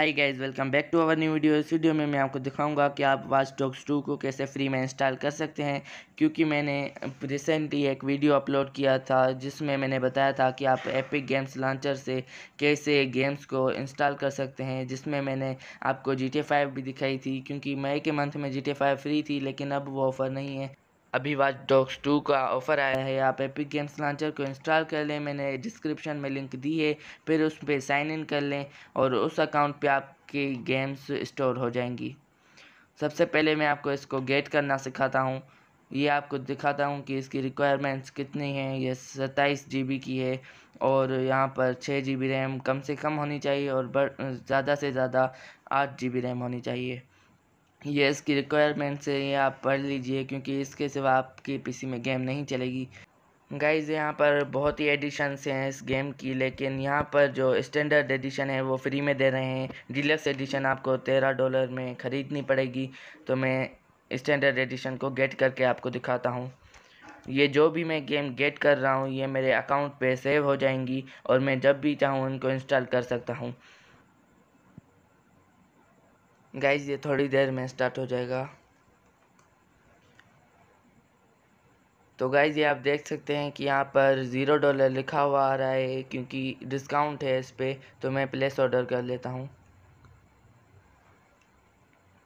hi guys welcome back to our new video इस वीडियो में मैं आपको दिखाऊंगा कि आप वाच डॉक्स टू को कैसे फ्री में इंस्टॉल कर सकते हैं क्योंकि मैंने रिसेंटली एक वीडियो अपलोड किया था जिसमें मैंने बताया था कि आप एपिक गेम्स लॉन्चर से कैसे गेम्स को इंस्टॉल कर सकते हैं जिसमें मैंने आपको जी टी फाइव भी दिखाई थी क्योंकि मई के मंथ में जी टी फाइव फ्री थी लेकिन अब वो ऑफ़र नहीं है अभी वाच डॉक्स टू का ऑफ़र आया है आप एपिक गेम्स लॉन्चर को इंस्टॉल कर लें मैंने डिस्क्रिप्शन में लिंक दी है फिर उस पर साइन इन कर लें और उस अकाउंट पे आपके गेम्स स्टोर हो जाएंगी सबसे पहले मैं आपको इसको गेट करना सिखाता हूँ ये आपको दिखाता हूँ कि इसकी रिक्वायरमेंट्स कितनी हैं ये सत्ताईस जी की है और यहाँ पर छः जी रैम कम से कम होनी चाहिए और ज़्यादा से ज़्यादा आठ जी रैम होनी चाहिए ये इसकी रिक्वायरमेंट से ये आप पढ़ लीजिए क्योंकि इसके सिवा आपके पीसी में गेम नहीं चलेगी गाइज यहाँ पर बहुत ही एडिशन्स हैं इस गेम की लेकिन यहाँ पर जो स्टैंडर्ड एडिशन है वो फ्री में दे रहे हैं डिलक्स एडिशन आपको तेरह डॉलर में ख़रीदनी पड़ेगी तो मैं स्टैंडर्ड एडिशन को गेट करके आपको दिखाता हूँ ये जो भी मैं गेम गेट कर रहा हूँ ये मेरे अकाउंट पे सेव हो जाएंगी और मैं जब भी चाहूँ इनको इंस्टॉल कर सकता हूँ गाइज ये थोड़ी देर में स्टार्ट हो जाएगा तो गाइज ये आप देख सकते हैं कि यहाँ पर ज़ीरो डॉलर लिखा हुआ आ रहा है क्योंकि डिस्काउंट है इस पर तो मैं प्लेस ऑर्डर कर लेता हूँ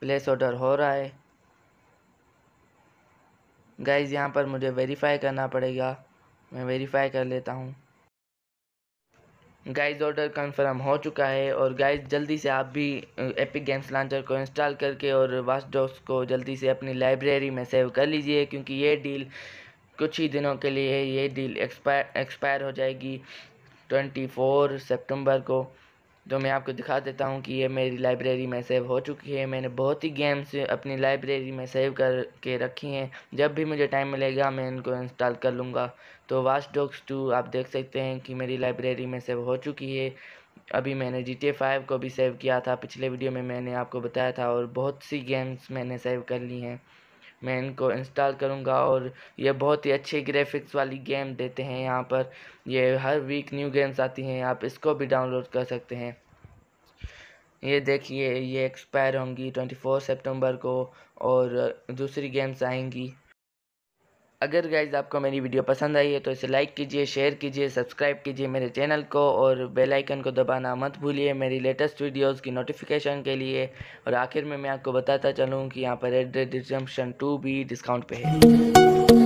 प्लेस ऑर्डर हो रहा है गाइज यहाँ पर मुझे वेरीफाई करना पड़ेगा मैं वेरीफाई कर लेता हूँ गाइज ऑर्डर कंफर्म हो चुका है और गाइज जल्दी से आप भी एपिक गेम्स लॉन्चर को इंस्टॉल करके और वास्टॉक्स को जल्दी से अपनी लाइब्रेरी में सेव कर लीजिए क्योंकि ये डील कुछ ही दिनों के लिए ये डील एक्सपायर एक्सपायर हो जाएगी ट्वेंटी फोर सेप्टेम्बर को तो मैं आपको दिखा देता हूँ कि ये मेरी लाइब्रेरी में सेव हो चुकी है मैंने बहुत ही गेम्स अपनी लाइब्रेरी में सेव करके रखी हैं जब भी मुझे टाइम मिलेगा मैं इनको इंस्टॉल कर लूँगा तो वाच डॉक्स टू आप देख सकते हैं कि मेरी लाइब्रेरी में सेव हो चुकी है अभी मैंने जी टी फाइव को भी सेव किया था पिछले वीडियो में मैंने आपको बताया था और बहुत सी गेम्स मैंने सेव कर ली हैं मैं इनको इंस्टॉल करूँगा और ये बहुत ही अच्छी ग्राफिक्स वाली गेम देते हैं यहाँ पर ये हर वीक न्यू गेम्स आती हैं आप इसको भी डाउनलोड कर सकते हैं ये देखिए ये एक्सपायर होंगी ट्वेंटी फोर सेप्टेम्बर को और दूसरी गेम्स आएंगी अगर गाइज आपको मेरी वीडियो पसंद आई है तो इसे लाइक कीजिए शेयर कीजिए सब्सक्राइब कीजिए मेरे चैनल को और बेल आइकन को दबाना मत भूलिए मेरी लेटेस्ट वीडियोस की नोटिफिकेशन के लिए और आखिर में मैं आपको बताता चलूँ कि यहाँ पर रेड रेड रिजम्पन टू भी डिस्काउंट पे है